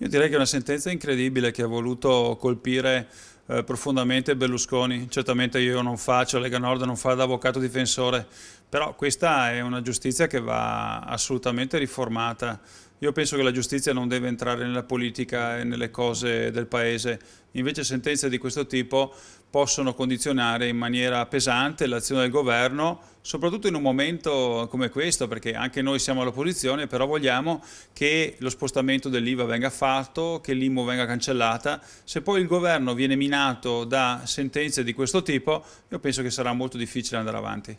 Io direi che è una sentenza incredibile che ha voluto colpire eh, profondamente Berlusconi. Certamente io non faccio, Lega Nord non fa da avvocato difensore, però questa è una giustizia che va assolutamente riformata. Io penso che la giustizia non deve entrare nella politica e nelle cose del Paese, invece sentenze di questo tipo possono condizionare in maniera pesante l'azione del governo, soprattutto in un momento come questo, perché anche noi siamo all'opposizione, però vogliamo che lo spostamento dell'IVA venga fatto, che l'IMU venga cancellata. Se poi il governo viene minato da sentenze di questo tipo, io penso che sarà molto difficile andare avanti.